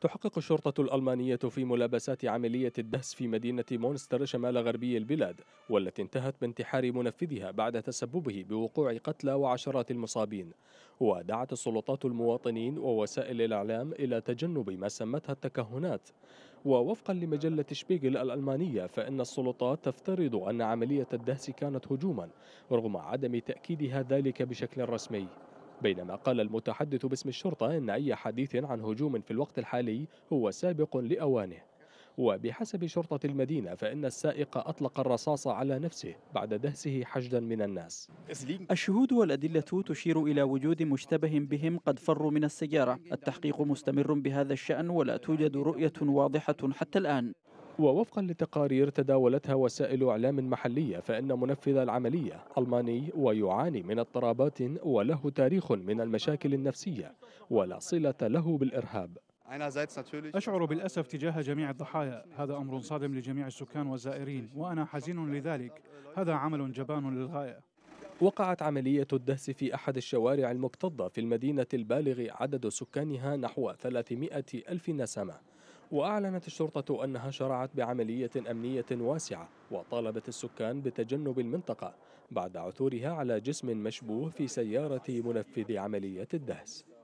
تحقق الشرطة الألمانية في ملابسات عملية الدهس في مدينة مونستر شمال غربي البلاد والتي انتهت بانتحار منفذها بعد تسببه بوقوع قتلى وعشرات المصابين ودعت السلطات المواطنين ووسائل الإعلام إلى تجنب ما سمتها التكهنات ووفقا لمجلة شبيغل الألمانية فإن السلطات تفترض أن عملية الدهس كانت هجوما رغم عدم تأكيدها ذلك بشكل رسمي بينما قال المتحدث باسم الشرطة أن أي حديث عن هجوم في الوقت الحالي هو سابق لأوانه وبحسب شرطة المدينة فإن السائق أطلق الرصاص على نفسه بعد دهسه حشدا من الناس الشهود والأدلة تشير إلى وجود مشتبه بهم قد فروا من السيارة التحقيق مستمر بهذا الشأن ولا توجد رؤية واضحة حتى الآن ووفقا لتقارير تداولتها وسائل إعلام محلية فإن منفذ العملية ألماني ويعاني من اضطرابات وله تاريخ من المشاكل النفسية ولا صلة له بالإرهاب أشعر بالأسف تجاه جميع الضحايا هذا أمر صادم لجميع السكان والزائرين وأنا حزين لذلك هذا عمل جبان للغاية وقعت عملية الدهس في أحد الشوارع المكتظة في المدينة البالغ عدد سكانها نحو 300 ألف نسمة وأعلنت الشرطة أنها شرعت بعملية أمنية واسعة وطالبت السكان بتجنب المنطقة بعد عثورها على جسم مشبوه في سيارة منفذ عملية الدهس